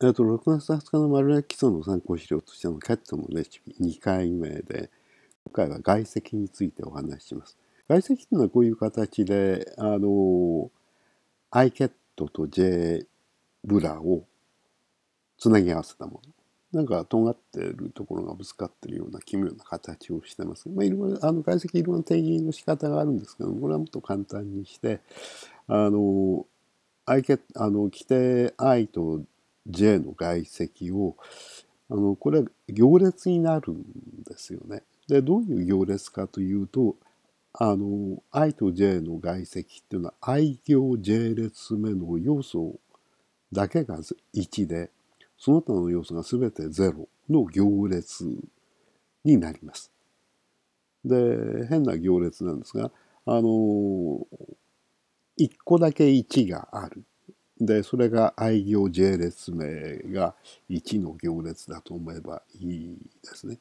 あと、6月20日の丸焼き基礎の参考資料としてのキャットのレシピ2回目で、今回は外石についてお話しします。外石というのはこういう形で、あの、iCAT と J ブラをつなぎ合わせたもの。なんか尖ってるところがぶつかってるような奇妙な形をしてます。まあ、いろいろ、あの、外石いろんな定義の仕方があるんですけども、これはもっと簡単にして、あの、I あの規定 I と J の外積をあのこれは行列になるんですよね。でどういう行列かというとあの I と J の外積っていうのは I 行 J 列目の要素だけが1でその他の要素が全て0の行列になります。で変な行列なんですがあの1個だけ1があるで、それが愛行 J 列名が1の行列だと思えばいいですね。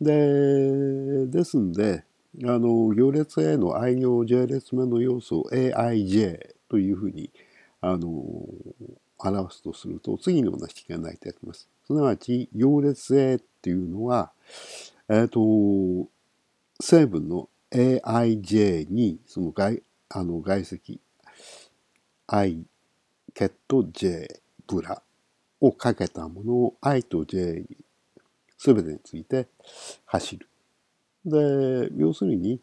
で、ですんで、あの、行列 A の愛行 J 列名の要素を AIJ というふうに、あの、表すとすると、次のような式が成り立ちます。すなわち、行列 A っていうのは、えっ、ー、と、成分の AIJ に、その外、あの外積 I ケット J ブラをかけたものを I と J に全てについて走る。で、要するに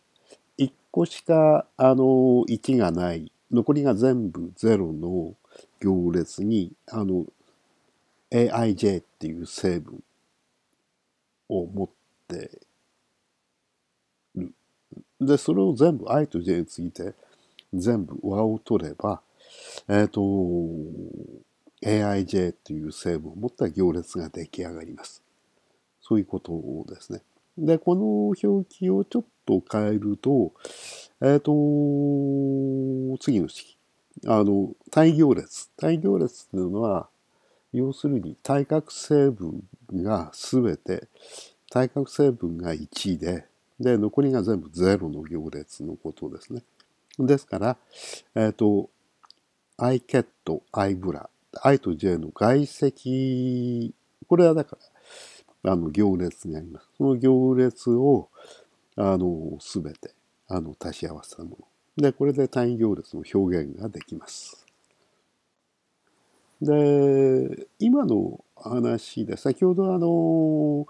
1個しかあの1がない残りが全部0の行列にあの AIJ っていう成分を持ってる。で、それを全部 I と J について全部和を取ればえっ、ー、と、AIJ という成分を持った行列が出来上がります。そういうことですね。で、この表記をちょっと変えると、えっ、ー、と、次の式。あの、対行列。対行列というのは、要するに対角成分が全て、対角成分が1で、で、残りが全部0の行列のことですね。ですから、えっ、ー、と、アイケット、アイブラ、I と J の外積、これはだから、あの、行列にあります。その行列を、あの、すべて、あの、足し合わせたもの。で、これで単位行列の表現ができます。で、今の話で、先ほどあの、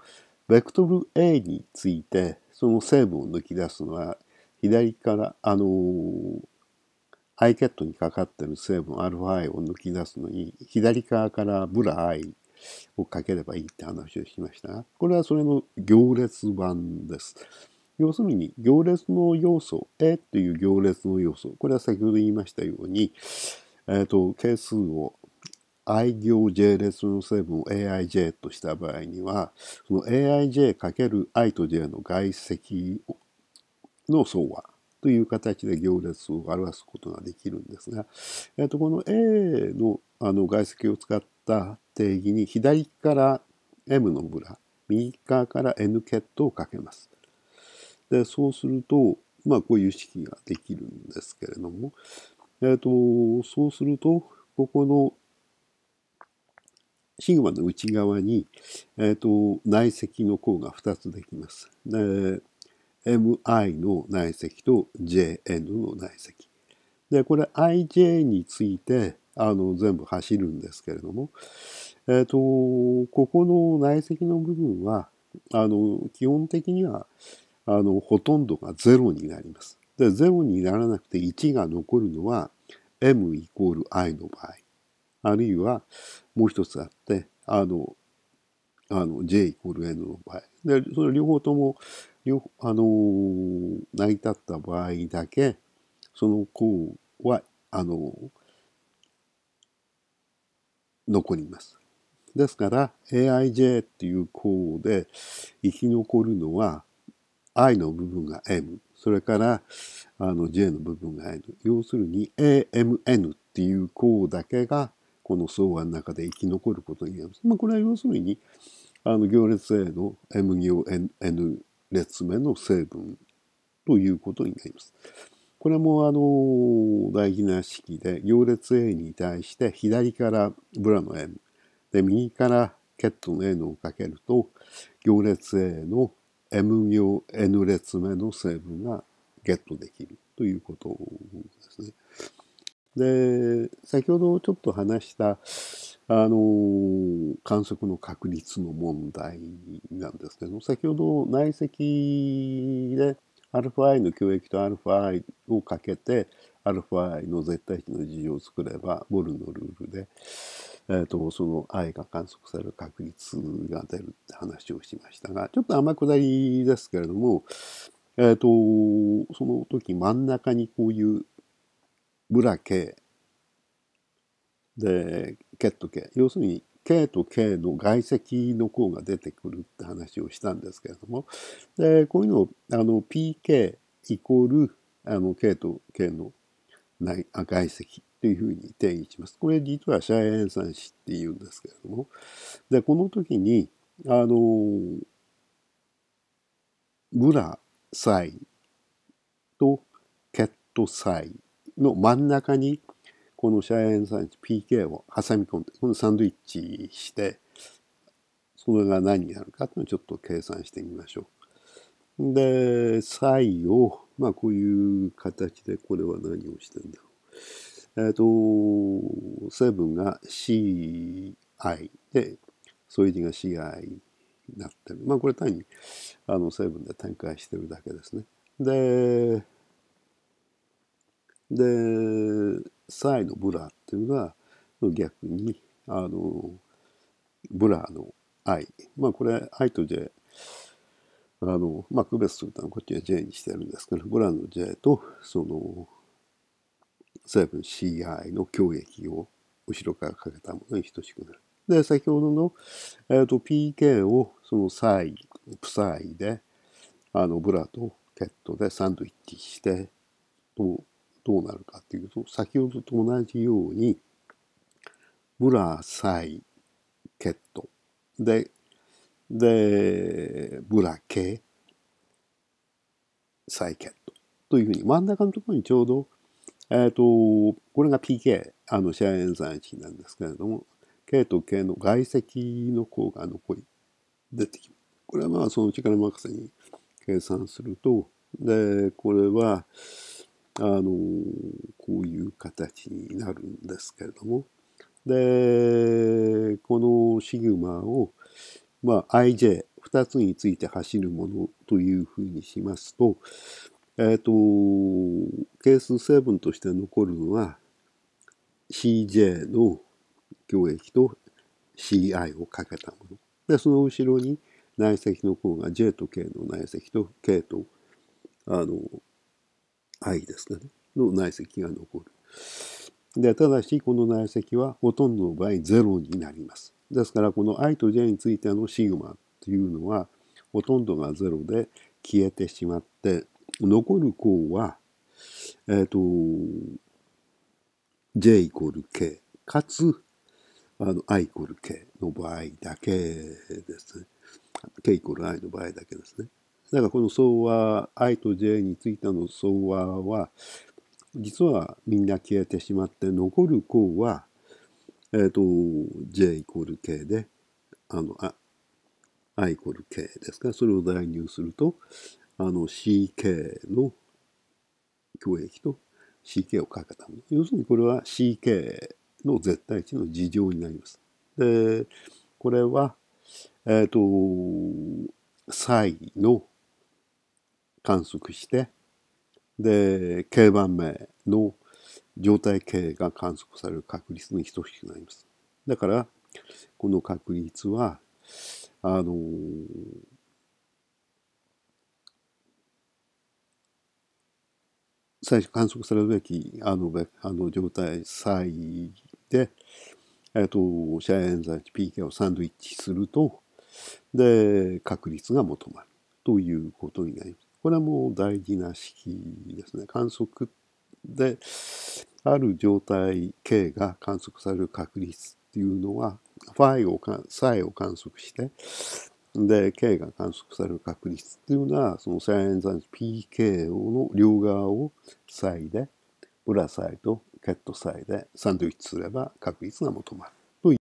ベクトル A について、その成分を抜き出すのは、左から、あの、肺ットにかかってる成分ア i を抜き出すのに左側からブラ i をかければいいって話をしましたこれはそれの行列版です。要するに行列の要素 A という行列の要素これは先ほど言いましたように、えーと、と係数を i 行 j 列の成分を aij とした場合にはその aij×i と j の外積の総和という形で行列を表すことができるんですが、えー、とこの A のあの外積を使った定義に左から M のブラ右側から N ケットをかけます。でそうすると、まあ、こういう式ができるんですけれども、えーと、そうするとここのシグマの内側に、えーと、と内積の項が2つできます。で mi の内積と jn の内積。で、これ ij について、あの、全部走るんですけれども、えっ、ー、と、ここの内積の部分は、あの、基本的には、あの、ほとんどが0になります。で、0にならなくて1が残るのは、m イコール i の場合。あるいは、もう一つあって、あの、あの j イコール n の場合。で、その両方ともよあの成り立った場合だけその項はあの残ります。ですから aij っていう項で生き残るのは i の部分が m それからあの j の部分が n 要するに amn っていう項だけがこの相和の中で生き残ることになります。まあ、これは要するにあの行列 A の M 行 N, N 列目の成分ということになります。これもあの大事な式で行列 A に対して左からブラの M で右からケットの N をかけると行列 A の M 行 N 列目の成分がゲットできるということですね。で先ほどちょっと話したあの観測の確率の問題なんですけど先ほど内積で αi の共液と αi をかけて αi の絶対値の事情を作ればボルのルールで、えーと、その i が観測される確率が出るって話をしましたがちょっと甘くなりですけれども、えーと、その時真ん中にこういうブラ K で、ット系。要するに K と K の外積の項が出てくるって話をしたんですけれども、でこういうのをあの PK イコールあの K と K の内外積というふうに定義します。これ実はシャイエン酸子っていうんですけれども、でこの時にあのブラサイとケットサイの真ん中にこのシャイアンサンチ PK を挟み込んで、このサンドイッチして、それが何になるかていうのをちょっと計算してみましょう。で、サイを、まあこういう形でこれは何をしてんだろう。えっ、ー、と、セブンが CI で、添い字が CI になってる。まあこれ単にあの成分で展開してるだけですね。で、で、サイのブラっていうのが逆にあのブラの愛まあこれ愛と J あのまあ区別するためこっちは J にしてるんですけどブラの J とその西部の CI の共益を後ろからかけたものに等しくなる。で先ほどの、えーと、PK をそのサイプサイであのブラとケットでサンドイッチしてとどうなるかっていうと先ほどと同じようにブラサイケットででブラケサイケットというふうに真ん中のところにちょうどえっ、ー、とこれが PK あのシェア演算式なんですけれども K と K の外積の項が残り出てきます。これはまあその力任せに計算するとでこれはあのこういう形になるんですけれどもでこのシグマを、まあ、ij2 つについて走るものというふうにしますと,、えーと、係数7として残るのは cj の共液と ci をかけたものでその後ろに内積の項が j と k の内積と k とあの愛ですかねの内積が残る。でただしこの内積はほとんどの場合ゼロになります。ですからこの i と j についてのシグマというのはほとんどがゼロで消えてしまって残る項はえっ、ー、と j イコール k かつあの i イコール k の場合だけですね。k イコール i の場合だけですね。だからこの総和、I と J についての総和は、実はみんな消えてしまって、残る項は、えっ、ー、と、J イコール K で、あの、あ I イコール K ですから、それを代入すると、あの、CK の共益と CK をかけたもの。要するにこれは CK の絶対値の事情になります。で、これは、えっ、ー、と、サイの観測して、で、K 番目の状態 K が観測される確率に等しくなります。だから、この確率は、あの、最初観測されるべきあのあの状態際で、えっと、シャーエンザイ PK をサンドイッチすると、で、確率が求まるということになります。これはもう大事な式ですね。観測である状態 K が観測される確率っていうのは、ファイを、サイを観測して、で、K が観測される確率っていうのは、そのサ演算ン PK の両側をサイで、裏サイとケットサイでサンドイッチすれば確率が求まる。